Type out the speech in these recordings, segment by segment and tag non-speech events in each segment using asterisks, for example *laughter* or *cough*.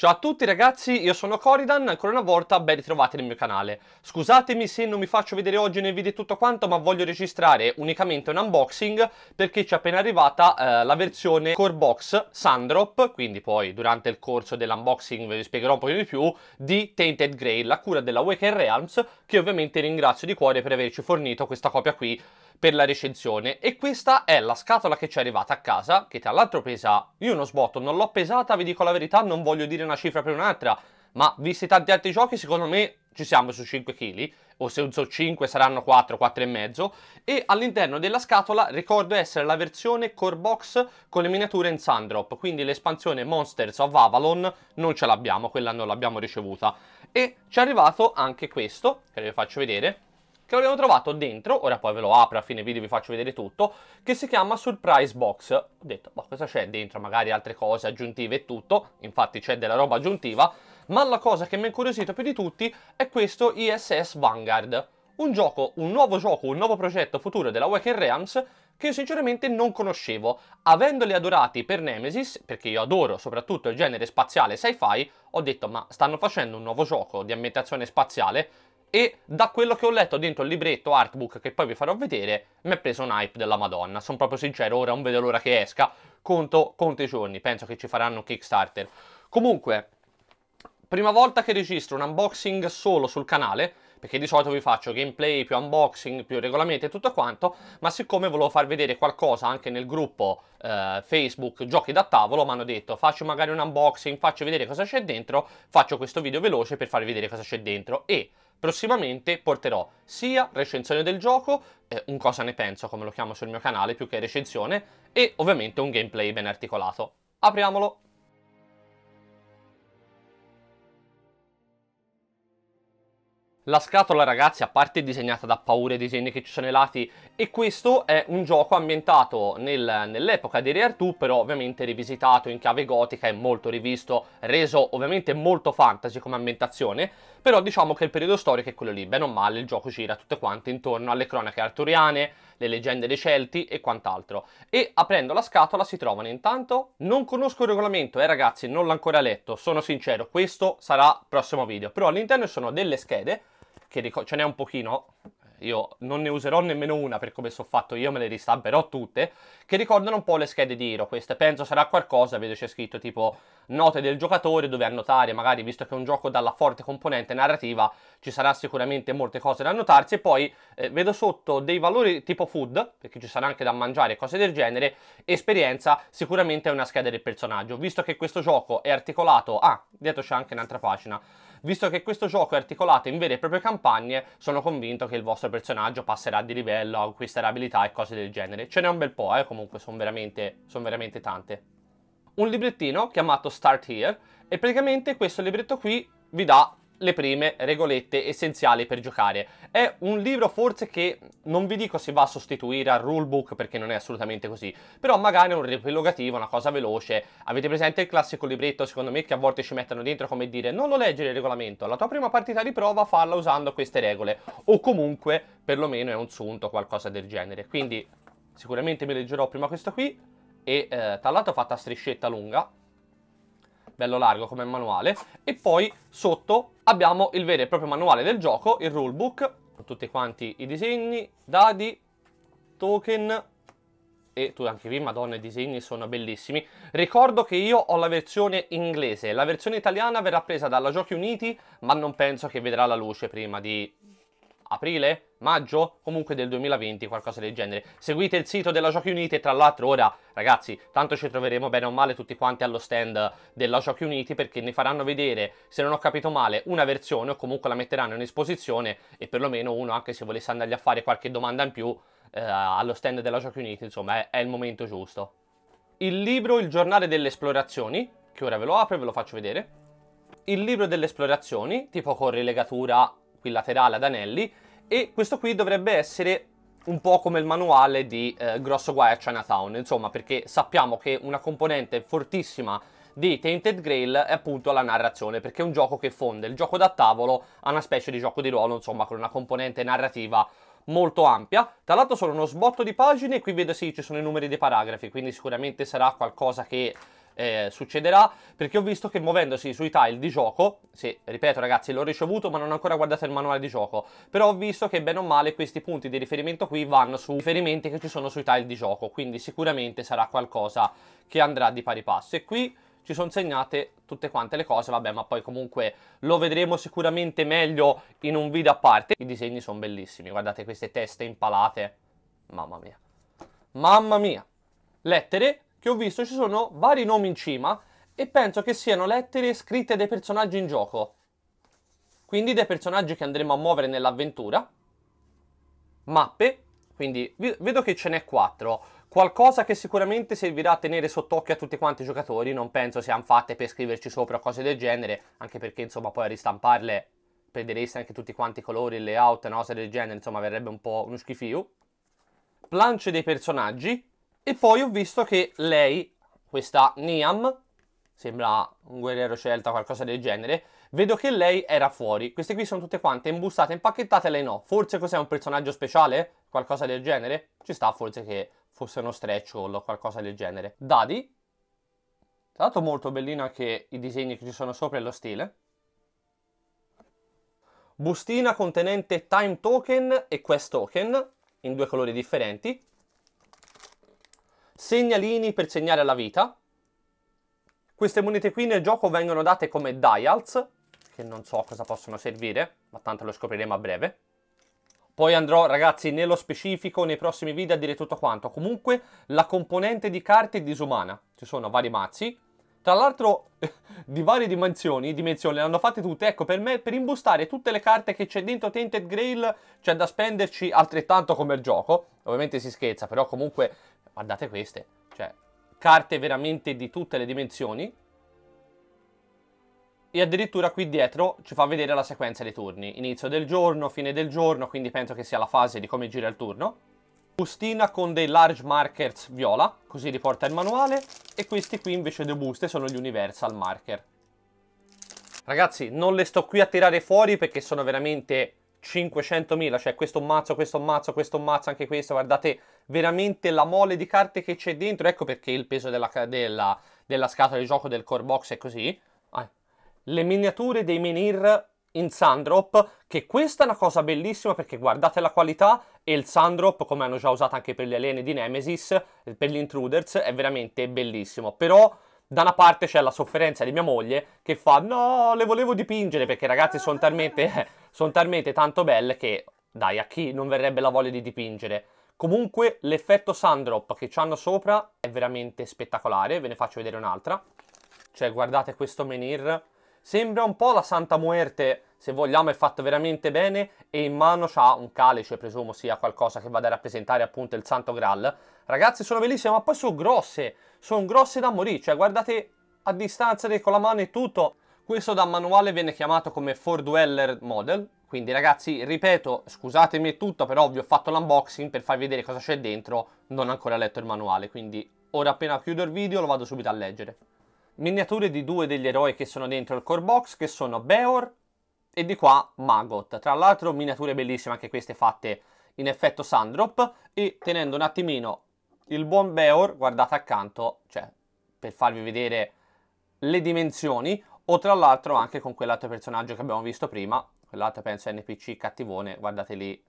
Ciao a tutti ragazzi, io sono Coridan, ancora una volta ben ritrovati nel mio canale. Scusatemi se non mi faccio vedere oggi nel video tutto quanto, ma voglio registrare unicamente un unboxing perché ci è appena arrivata eh, la versione Core Box Sandrop, quindi poi durante il corso dell'unboxing vi spiegherò un po' di più, di Tainted Grail, la cura della Waken Realms, che ovviamente ringrazio di cuore per averci fornito questa copia qui per la recensione e questa è la scatola che ci è arrivata a casa, che tra l'altro pesa, io non sbotto, non l'ho pesata, vi dico la verità, non voglio dire una cifra per un'altra, ma visti tanti altri giochi secondo me ci siamo su 5 kg, o se uso 5 saranno 4, 4,5 e all'interno della scatola ricordo essere la versione core box con le miniature in sandrop, quindi l'espansione Monsters of Avalon non ce l'abbiamo, quella non l'abbiamo ricevuta e ci è arrivato anche questo, che vi faccio vedere che abbiamo trovato dentro, ora poi ve lo apro a fine video vi faccio vedere tutto, che si chiama Surprise Box. Ho detto, ma boh, cosa c'è dentro? Magari altre cose aggiuntive e tutto, infatti c'è della roba aggiuntiva, ma la cosa che mi ha incuriosito più di tutti è questo ISS Vanguard. Un gioco, un nuovo gioco, un nuovo progetto futuro della Wacken Realms che io sinceramente non conoscevo. Avendoli adorati per Nemesis, perché io adoro soprattutto il genere spaziale sci-fi, ho detto ma stanno facendo un nuovo gioco di ambientazione spaziale e da quello che ho letto dentro il libretto artbook che poi vi farò vedere, mi è preso un hype della madonna, sono proprio sincero, ora non vedo l'ora che esca, conto, conto i giorni, penso che ci faranno un Kickstarter. Comunque, prima volta che registro un unboxing solo sul canale, perché di solito vi faccio gameplay più unboxing più regolamenti e tutto quanto ma siccome volevo far vedere qualcosa anche nel gruppo eh, Facebook giochi da tavolo mi hanno detto faccio magari un unboxing faccio vedere cosa c'è dentro faccio questo video veloce per farvi vedere cosa c'è dentro e prossimamente porterò sia recensione del gioco, eh, un cosa ne penso come lo chiamo sul mio canale più che recensione e ovviamente un gameplay ben articolato. Apriamolo! La scatola ragazzi a parte è disegnata da paure i disegni che ci sono ai lati e questo è un gioco ambientato nel, nell'epoca di Re Artù però ovviamente rivisitato in chiave gotica e molto rivisto, reso ovviamente molto fantasy come ambientazione però diciamo che il periodo storico è quello lì, bene o male il gioco gira tutte quante intorno alle cronache arturiane, le leggende dei Celti e quant'altro e aprendo la scatola si trovano intanto, non conosco il regolamento eh ragazzi non l'ho ancora letto, sono sincero questo sarà prossimo video però all'interno sono delle schede che ric- ce n'è un pochino, io non ne userò nemmeno una per come sono fatto io, me le ristamperò tutte, che ricordano un po' le schede di Hero. Queste penso sarà qualcosa, vedo c'è scritto tipo note del giocatore dove annotare, magari visto che è un gioco dalla forte componente narrativa ci sarà sicuramente molte cose da annotarsi e poi eh, vedo sotto dei valori tipo food, perché ci sarà anche da mangiare e cose del genere, esperienza sicuramente è una scheda del personaggio, visto che questo gioco è articolato, ah, dietro c'è anche un'altra pagina, visto che questo gioco è articolato in vere e proprie campagne, sono convinto che il vostro personaggio passerà di livello, acquisterà abilità e cose del genere. Ce n'è un bel po', eh, comunque sono veramente, son veramente tante. Un librettino chiamato Start Here e praticamente questo libretto qui vi dà le prime regolette essenziali per giocare. È un libro forse che non vi dico se va a sostituire al rulebook perché non è assolutamente così, però magari è un riepilogativo, una cosa veloce. Avete presente il classico libretto secondo me che a volte ci mettono dentro come dire non lo leggere il regolamento, la tua prima partita di prova falla usando queste regole o comunque perlomeno è un sunto o qualcosa del genere. Quindi sicuramente mi leggerò prima questo qui e eh, tra l'altro fatta a striscetta lunga bello largo come manuale e poi sotto abbiamo il vero e proprio manuale del gioco, il rulebook, con tutti quanti i disegni, dadi, token e tu anche qui, madonna, i disegni sono bellissimi. Ricordo che io ho la versione inglese, la versione italiana verrà presa dalla Giochi Uniti, ma non penso che vedrà la luce prima di aprile, maggio, comunque del 2020, qualcosa del genere. Seguite il sito della Giochi Uniti tra l'altro ora, ragazzi, tanto ci troveremo bene o male tutti quanti allo stand della Giochi Uniti perché ne faranno vedere, se non ho capito male, una versione o comunque la metteranno in esposizione e perlomeno uno, anche se volesse andargli a fare qualche domanda in più, eh, allo stand della Giochi Uniti, insomma, è, è il momento giusto. Il libro Il giornale delle esplorazioni, che ora ve lo apro e ve lo faccio vedere. Il libro delle esplorazioni, tipo con rilegatura qui laterale ad anelli, e questo qui dovrebbe essere un po' come il manuale di eh, Grosso Guai a Chinatown, insomma, perché sappiamo che una componente fortissima di Tainted Grail è appunto la narrazione, perché è un gioco che fonde il gioco da tavolo a una specie di gioco di ruolo, insomma, con una componente narrativa molto ampia. Tra l'altro sono uno sbotto di pagine, qui vedo sì, ci sono i numeri dei paragrafi, quindi sicuramente sarà qualcosa che eh, succederà, perché ho visto che muovendosi sui tile di gioco, sì, ripeto ragazzi, l'ho ricevuto ma non ho ancora guardato il manuale di gioco, però ho visto che bene o male questi punti di riferimento qui vanno su riferimenti che ci sono sui tile di gioco, quindi sicuramente sarà qualcosa che andrà di pari passo. E qui ci sono segnate tutte quante le cose, vabbè, ma poi comunque lo vedremo sicuramente meglio in un video a parte. I disegni sono bellissimi, guardate queste teste impalate, mamma mia, mamma mia. Lettere che ho visto ci sono vari nomi in cima e penso che siano lettere scritte dai personaggi in gioco. Quindi dai personaggi che andremo a muovere nell'avventura. Mappe, quindi vedo che ce n'è quattro. Qualcosa che sicuramente servirà a tenere sott'occhio a tutti quanti i giocatori, non penso siano fatte per scriverci sopra o cose del genere, anche perché insomma poi a ristamparle perdereste anche tutti quanti i colori, il layout, cose no? del genere, insomma verrebbe un po' uno schifio. Planche dei personaggi, e poi ho visto che lei, questa Niam, sembra un guerriero celta o qualcosa del genere, vedo che lei era fuori. Queste qui sono tutte quante imbustate, impacchettate, lei no. Forse cos'è un personaggio speciale? Qualcosa del genere? Ci sta forse che fosse uno stretch o qualcosa del genere. Dadi. Tra l'altro molto bellino anche i disegni che ci sono sopra e lo stile. Bustina contenente time token e quest token in due colori differenti segnalini per segnare la vita. Queste monete qui nel gioco vengono date come dials, che non so cosa possono servire, ma tanto lo scopriremo a breve. Poi andrò, ragazzi, nello specifico nei prossimi video a dire tutto quanto. Comunque, la componente di carte è disumana. Ci sono vari mazzi. Tra l'altro, *laughs* di varie dimensioni, dimensioni, le hanno fatte tutte. Ecco, per me, per imbustare tutte le carte che c'è dentro Tainted Grail, c'è da spenderci altrettanto come il gioco. Ovviamente si scherza, però comunque Guardate queste, cioè carte veramente di tutte le dimensioni. E addirittura qui dietro ci fa vedere la sequenza dei turni. Inizio del giorno, fine del giorno, quindi penso che sia la fase di come gira il turno. Bustina con dei large markers viola, così riporta il manuale. E questi qui invece due buste sono gli universal marker. Ragazzi, non le sto qui a tirare fuori perché sono veramente 500.000, cioè questo mazzo, questo mazzo, questo mazzo, anche questo, guardate veramente la mole di carte che c'è dentro, ecco perché il peso della, della, della scatola di gioco del core box è così. Ah. Le miniature dei menhir in Sandrop, che questa è una cosa bellissima perché guardate la qualità e il Sandrop, come hanno già usato anche per gli alieni di Nemesis, per gli Intruders, è veramente bellissimo, però... Da una parte c'è la sofferenza di mia moglie che fa no, le volevo dipingere perché ragazzi sono talmente eh, sono talmente tanto belle che, dai, a chi non verrebbe la voglia di dipingere? Comunque l'effetto sundrop che hanno sopra è veramente spettacolare, ve ne faccio vedere un'altra. Cioè guardate questo menhir, sembra un po' la Santa Muerte, se vogliamo è fatto veramente bene e in mano ha un calice, presumo sia qualcosa che vada a rappresentare appunto il Santo Graal. Ragazzi sono bellissime, ma poi sono grosse, sono grosse da morire, cioè guardate a distanza con la mano e tutto. Questo da manuale viene chiamato come 4Dueller Model, quindi ragazzi, ripeto, scusatemi tutto, però vi ho fatto l'unboxing per farvi vedere cosa c'è dentro, non ho ancora letto il manuale, quindi ora appena chiudo il video lo vado subito a leggere. Miniature di due degli eroi che sono dentro il core box, che sono Beor e di qua Magot. Tra l'altro miniature bellissime anche queste fatte in effetto Sandrop e tenendo un attimino il buon Beor, guardate accanto, cioè per farvi vedere le dimensioni, o tra l'altro anche con quell'altro personaggio che abbiamo visto prima, quell'altro penso NPC cattivone, guardate lì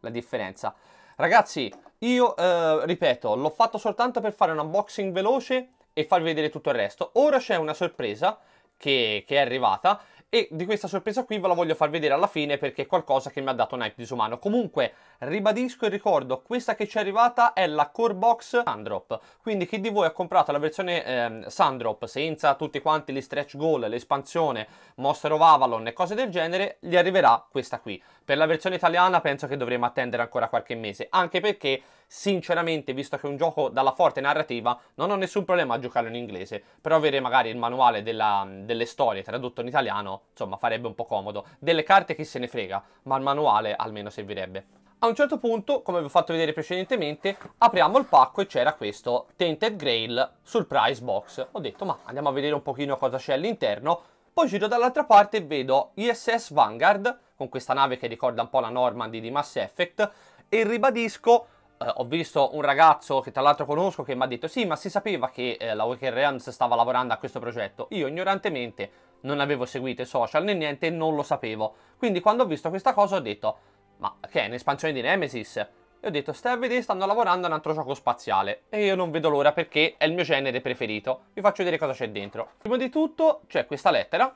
la differenza. Ragazzi, io eh, ripeto, l'ho fatto soltanto per fare un unboxing veloce e farvi vedere tutto il resto. Ora c'è una sorpresa che, che è arrivata e di questa sorpresa qui ve la voglio far vedere alla fine perché è qualcosa che mi ha dato un hype disumano. Comunque ribadisco e ricordo, questa che ci è arrivata è la Core Box Sandrop, quindi chi di voi ha comprato la versione eh, Sandrop senza tutti quanti gli stretch goal, l'espansione, Monster of Avalon e cose del genere, gli arriverà questa qui. Per la versione italiana penso che dovremo attendere ancora qualche mese, anche perché sinceramente visto che è un gioco dalla forte narrativa non ho nessun problema a giocarlo in inglese, però avere magari il manuale della, delle storie tradotto in italiano insomma farebbe un po' comodo. Delle carte chi se ne frega, ma il manuale almeno servirebbe. A un certo punto, come vi ho fatto vedere precedentemente, apriamo il pacco e c'era questo Tainted Grail sul price box. Ho detto ma andiamo a vedere un pochino cosa c'è all'interno. Poi giro dall'altra parte e vedo ISS Vanguard, con questa nave che ricorda un po' la Normandy di Mass Effect, e ribadisco eh, ho visto un ragazzo che tra l'altro conosco che mi ha detto sì ma si sapeva che eh, la Waker Realms stava lavorando a questo progetto. Io ignorantemente non avevo seguito i social né niente non lo sapevo. Quindi quando ho visto questa cosa ho detto ma che è un'espansione di Nemesis? E ho detto stai a vedere stanno lavorando a un altro gioco spaziale e io non vedo l'ora perché è il mio genere preferito. Vi faccio vedere cosa c'è dentro. Prima di tutto c'è questa lettera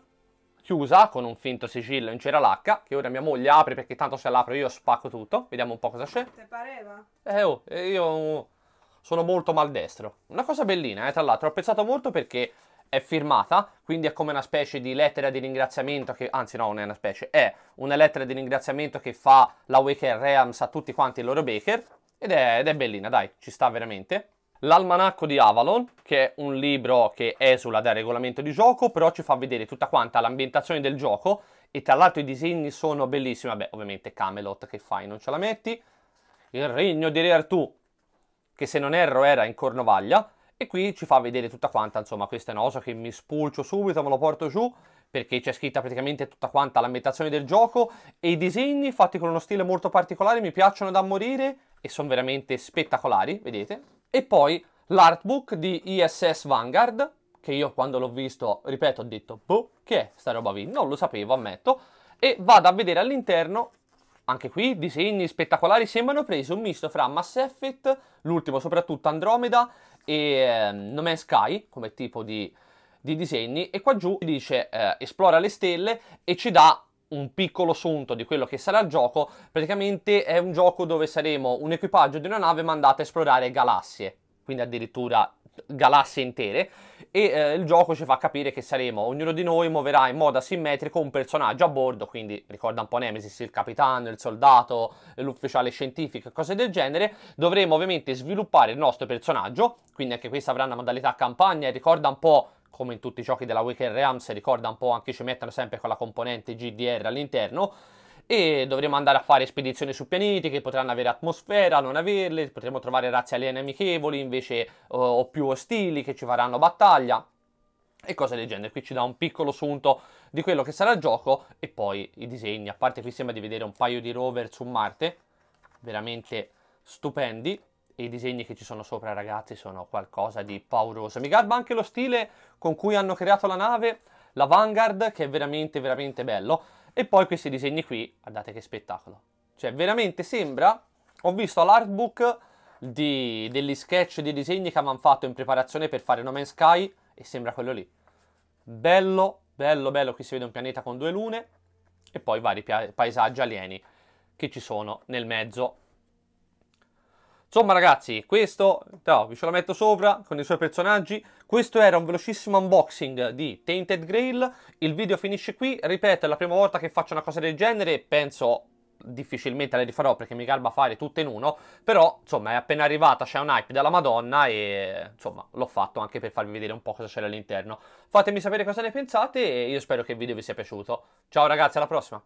chiusa con un finto sigillo in cera lacca che ora mia moglie apre perché tanto se l'apro io spacco tutto. Vediamo un po' cosa c'è. Ti pareva? Eh oh, eh, io sono molto maldestro. Una cosa bellina, eh, tra l'altro, ho apprezzato molto perché è firmata, quindi è come una specie di lettera di ringraziamento che, anzi no, non è una specie, è una lettera di ringraziamento che fa la Waker Realms a tutti quanti i loro baker ed è, ed è bellina, dai, ci sta veramente. L'Almanacco di Avalon, che è un libro che esula dal regolamento di gioco, però ci fa vedere tutta quanta l'ambientazione del gioco e tra l'altro i disegni sono bellissimi. Vabbè, ovviamente Camelot che fai, non ce la metti. Il regno di Re Artù, che se non erro era in Cornovaglia, e qui ci fa vedere tutta quanta, insomma, questa è una cosa che mi spulcio subito, me lo porto giù, perché c'è scritta praticamente tutta quanta l'ambientazione del gioco e i disegni fatti con uno stile molto particolare mi piacciono da morire e sono veramente spettacolari, vedete? E poi l'artbook di ISS Vanguard, che io quando l'ho visto, ripeto, ho detto, boh, che è sta roba qui? Non lo sapevo, ammetto. E vado a vedere all'interno, anche qui, disegni spettacolari, sembrano presi un misto fra Mass Effect, l'ultimo soprattutto Andromeda, e eh, No Man's Sky, come tipo di, di disegni. E qua giù dice eh, esplora le stelle e ci dà un piccolo assunto di quello che sarà il gioco, praticamente è un gioco dove saremo un equipaggio di una nave mandata a esplorare galassie, quindi addirittura galassie intere e eh, il gioco ci fa capire che saremo, ognuno di noi muoverà in modo asimmetrico un personaggio a bordo, quindi ricorda un po' Nemesis, il capitano, il soldato, l'ufficiale scientifico e cose del genere, dovremo ovviamente sviluppare il nostro personaggio, quindi anche questa avrà una modalità campagna e ricorda un po' come in tutti i giochi della Wicked Realms, ricorda un po' anche ci mettono sempre quella componente GDR all'interno, e dovremo andare a fare spedizioni su pianeti che potranno avere atmosfera, non averle, potremo trovare razze aliene amichevoli invece o più ostili che ci faranno battaglia e cose del genere. Qui ci dà un piccolo sunto di quello che sarà il gioco e poi i disegni, a parte qui sembra di vedere un paio di rover su Marte, veramente stupendi E i disegni che ci sono sopra ragazzi sono qualcosa di pauroso mi garba anche lo stile con cui hanno creato la nave la Vanguard che è veramente veramente bello e poi questi disegni qui, guardate che spettacolo. Cioè, veramente sembra... Ho visto l'artbook di... degli sketch di disegni che avevamo fatto in preparazione per fare No Man's Sky e sembra quello lì. Bello, bello, bello. Qui si vede un pianeta con due lune e poi vari paesaggi alieni che ci sono nel mezzo. Insomma ragazzi, questo, no, vi ce la metto sopra con i suoi personaggi, questo era un velocissimo unboxing di Tainted Grail, il video finisce qui, ripeto è la prima volta che faccio una cosa del genere, penso difficilmente la rifarò perché mi garba fare tutte in uno, però insomma è appena arrivata, c'è un hype della madonna e insomma l'ho fatto anche per farvi vedere un po' cosa c'era all'interno. Fatemi sapere cosa ne pensate e io spero che il video vi sia piaciuto. Ciao ragazzi, alla prossima!